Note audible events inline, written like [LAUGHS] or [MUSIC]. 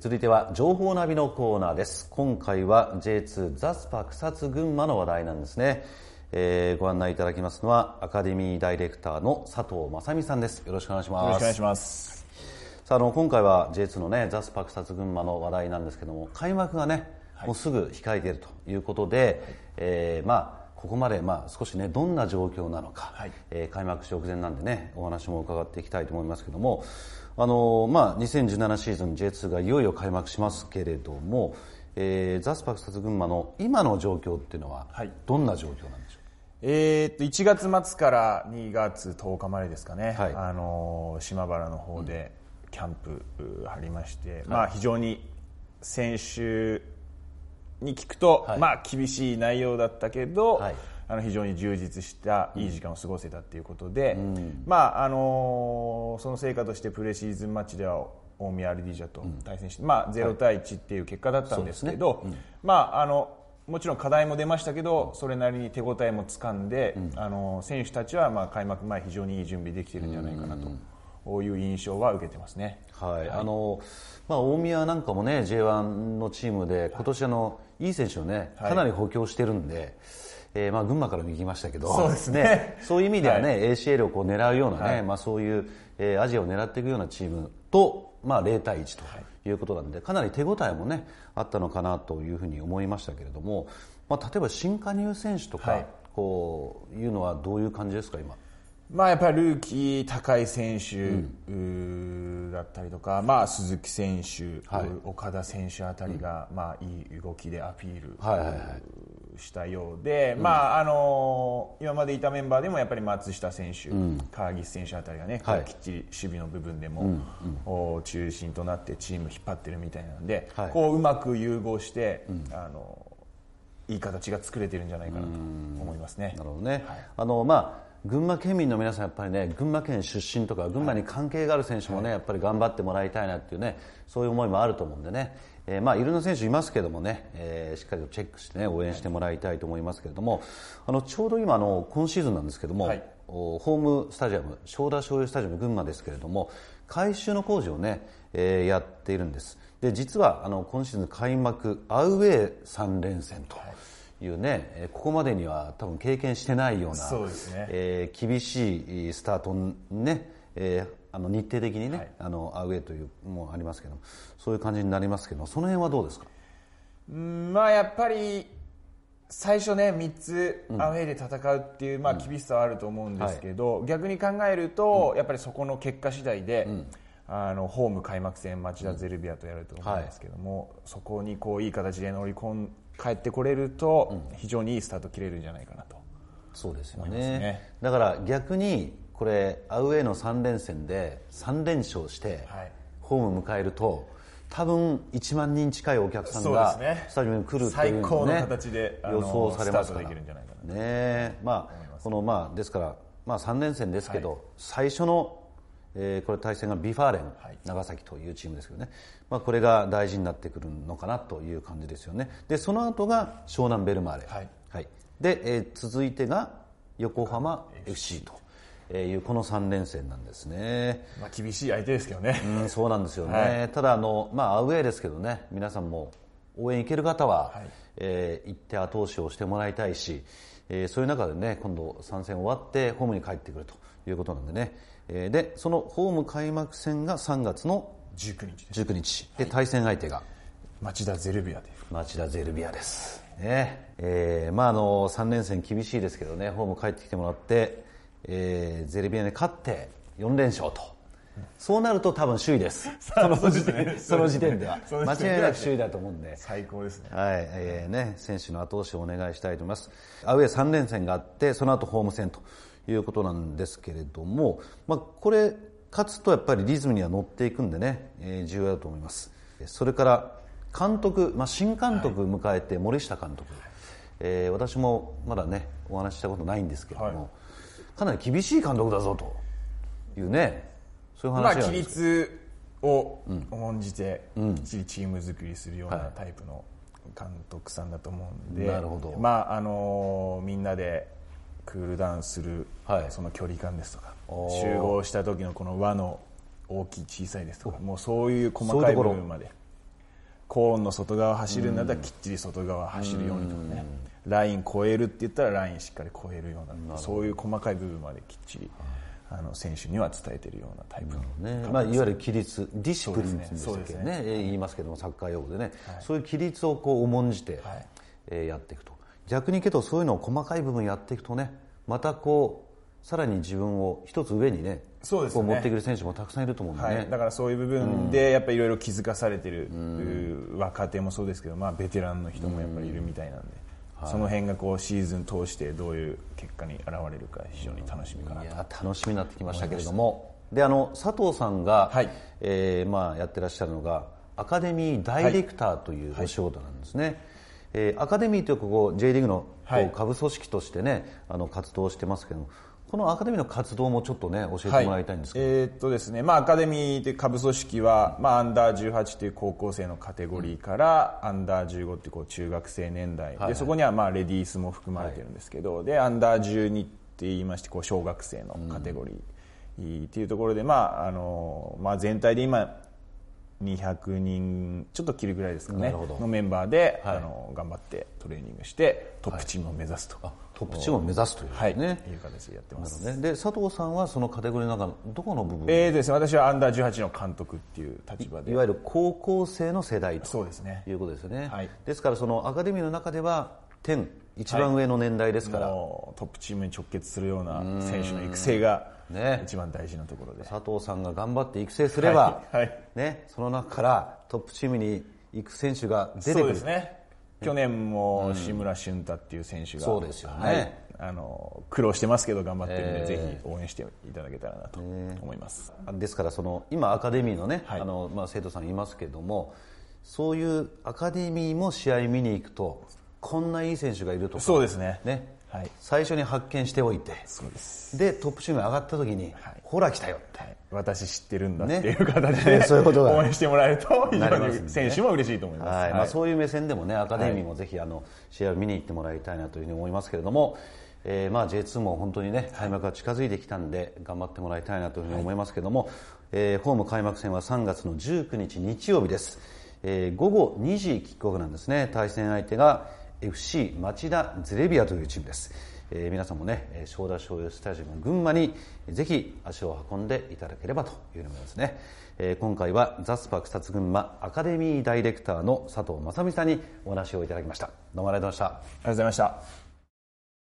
続いては情報ナビのコーナーです今回は J2 ザスパ草津群馬の話題なんですね、えー、ご案内いただきますのはアカデミーダイレクターの佐藤正美さんですよろしくお願いしますよろしくお願いしますさああの今回は J2 のねザスパ草津群馬の話題なんですけども開幕がね、はい、もうすぐ控えているということで、えー、まあここまで、まあ、少しねどんな状況なのか、はい、えー、開幕直前なんでねお話も伺っていきたいと思いますけどもあの、まあ、2017シーズン J2 がいよいよ開幕しますけれども、えー、ザスパクサス群馬の今の状況っていうのは、はい、どんな状況なんでしょうか、えー、っと1月末から2月10日までですかね、はい、あの島原の方でキャンプ張りまして、まあ、非常に先週に聞くと、はい、まあ厳しい内容だったけど、はい、あの非常に充実したいい時間を過ごせたということで、うん、まああのー、その成果としてプレシーズンマッチでは近江ィジャと対戦して、うん、まあ、0対1っていう結果だったんですけど、はいねうん、まあ、あのもちろん課題も出ましたけど、それなりに手応えもつかんで、あの選手たちはまあ開幕前非常にいい準備できているんじゃないかなと。こういう印象は受けてますね。はい。はい、あのまあ大宮なんかもね J1 のチームで今年あの、い、い選手をねかなり補強してるんで。はい、えー、まあ群馬から見きましたけどそうですね、ね、そういう意味ではね、はい、ACL をこう狙うようなね、はい、まあ、そういう、えー、アジアを狙っていくようなチームと、まあ、0対一ということなんで、かなり手応えもねあったのかなというふうに思いましたけれども、まあ、例えば新加入選手とか、こういうのはどういう感じですか今まあ、やっぱりルーキー、高井選手、だったりとか、まあ、鈴木選手、はい、岡田選手あたりが、まあ、いい動きでアピール、はいはいはいしたようで、まああの今までいたメンバーでもやっぱり松下選手、うん、川岸選手あたりがね、はい、きっちり守備の部分でも、うん中心となってチーム引っ張ってるみたいなので、はい、こううまく融合して、あのいい形が作れてるんじゃないかなと思いますね。なるほどね。はい、あのま群馬県民の皆さん、やっぱりね群馬県出身とか群馬に関係がある選手もね、はい、やっぱり頑張ってもらいたいなっていうねそういう思いもあると思うんでね、えー、まあ、いろんな選手いますけどもね、えー、しっかりとチェックしてね応援してもらいたいと思いますけれども、はい、あのちょうど今あの、今シーズンなんですけども、はい、ホームスタジアム、正田醤油スタジアム群馬ですけれども、改修の工事をね、えー、やっているんです。で実はあの今シーズン開幕アウェー3連戦と。いうねここまでには多分経験してないようなそうですね、えー、厳しいスタートね、えーあの日程的にね、はい、あのアウェーというもありますけどそういう感じになりますけどその辺はどうですかまあやっぱり最初ね3つアウェーで戦うっていう、うん、まあ、厳しさはあると思うんですけど、うんはい、逆に考えると、うん、やっぱりそこの結果次第で、あのホーム開幕戦町田ゼルビアとやると思うんですけども、そこにこういい形で乗り込ん帰ってこれると非常にいいスタート切れるんじゃないかなと、そうですよね、だから逆にこれアウェーの3連戦で3連勝して、ホーム迎えると多分1万人近いお客さんがスタジオに来るという、ね,、ね最高の形で予想されますからねまあこのまあですからまあ3連戦ですけど、最初のえー、これ対戦がビファーレン、長崎というチームですけどね、まあ、これが大事になってくるのかなという感じですよねでその後が湘南ベルマーレ、はい、はい、でえー、続いてが横浜 FC と。えいうこの3連戦なんですね、まあ、厳しい相手ですけどね、うん、そうなんですよね、はい、ただあの、まあ、アウェーですけどね皆さんも応援行ける方は、はい、えー、行って後押しをしてもらいたいし、えー、そういう中でね今度参戦終わってホームに帰ってくるということなんでね、えー、でそのホーム開幕戦が3月の19日です19日で、はい、対戦相手が町田ゼルビアで町田ゼルビアです、ねえーまあ、あの3連戦厳しいですけどねホーム帰ってきてもらって、えー、ゼルビアに勝って4連勝とそうなると多分首位です。[LAUGHS] その時点でその時点では [LAUGHS] 間違いなく首位だと思うんで。最高ですね。はい、えー、ね選手の後押しをお願いしたいと思います。アウェー3連戦があってその後ホーム戦ということなんですけれども、まあこれ勝つとやっぱりリズムには乗っていくんでね、えー、重要だと思います。それから監督、まあ新監督迎えて森下監督、はい、えー、私もまだねお話したことないんですけれども、はい、かなり厳しい監督だぞというね。そういう話まあ、規律を重んじて、きっちりチーム作りするようなタイプの監督さんだと思うんで、はい、なるほどまああのみんなでクールダウンする、はい、その距離感ですとか集合した時のこの輪の大きい小さいですとかもうそういう細かい部分までコーンの外側走るんだったらきっちり外側走るようにとかねライン越えるって言ったらラインしっかり越えるようなそういう細かい部分まできっちり。はいあの選手には伝えているようなタイプの、ねまあ、いわゆる規律ディシプリンでしたね、言いますけどもサッカー用語でね、はい、そういう規律をこう重んじて、はい、えー、やっていくと逆にけどそういうのを細かい部分やっていくとねまたこうさらに自分を一つ上にねそうですね、持ってくる選手もたくさんいると思うんで、ねはい、だからそういう部分でやっぱいろいろ気づかされてる、うん、若手もそうですけど、まあ、ベテランの人もやっぱりいるみたいなんで、その辺がこうシーズン通してどういう結果に現れるか非常に楽しみかなと、楽しみになってきましたけれどもであの佐藤さんが、はい、えー、まあ、やってらっしゃるのがアカデミーダイレクターというお仕事なんですね、はい、えー、アカデミーというここ J リーグのこう下部組織としてねあの活動してますけどもこのアカデミーの活動もちょっとね教えてもらいたいんですけはい、えー、っとですねまあ、アカデミーでい下部組織は、まあ、アンダー18という高校生のカテゴリーから、うん、アンダー15というこう中学生年代、はいでそこにはまあレディースも含まれてるんですけど、はい、でアンダー12って言いましてこう小学生のカテゴリーっていうところで、まああのまあ、全体で今200人ちょっと切るぐらいですかねのメンバーで、はい、あの頑張ってトレーニングしてトップチームを目指すと。トップチームを目指すというね、はい、いう形でやってます、ね、で佐藤さんはそのカテゴリーの中のどこの部分えーですね、私はアンダー18の監督っていう立場でいわゆる高校生の世代ということですね、ねはい、ですからそのアカデミーの中では天一番上の年代ですから、はい、トップチームに直結するような選手の育成がね、一番大事なところで、ね、佐藤さんが頑張って育成すれば、はい、ね、その中からトップチームに行く選手が出てくる、ね、去年も志村俊太っていう選手が、そうですよね、はい、あの苦労してますけど頑張ってるんで、えー、ぜひ応援していただけたらなと思います、えー、ですからその今アカデミーのね、はい、あのまあ、生徒さんいますけどもそういうアカデミーも試合見に行くとこんないい選手がいるとかそうですねね最初に発見しておいてそうですでトップチーム上がった時に、ほら来たよって、私知ってるんだっていう形で、[LAUGHS] そういうこと応援してもらえると非常に選手も嬉しいと思いますはいまあ、そういう目線でもねアカデミーもぜひあの試合を見に行ってもらいたいなというふうに思いますけれども、えー、まあ J2 も本当にね開幕が近づいてきたんで頑張ってもらいたいなというふうに思いますけれども、はえホーム開幕戦は3月の19日日曜日です、えー、午後2時キックオフなんですね対戦相手が FC 町田ゼレビアというチームです、えー、皆さんもね正田醤油スタジアム群馬にぜひ足を運んでいただければというふうに思いますね、えー、今回はザスパ草津群馬アカデミーダイレクターの佐藤正美さんにお話をいただきましたどうもありがとうございましたありがとうございました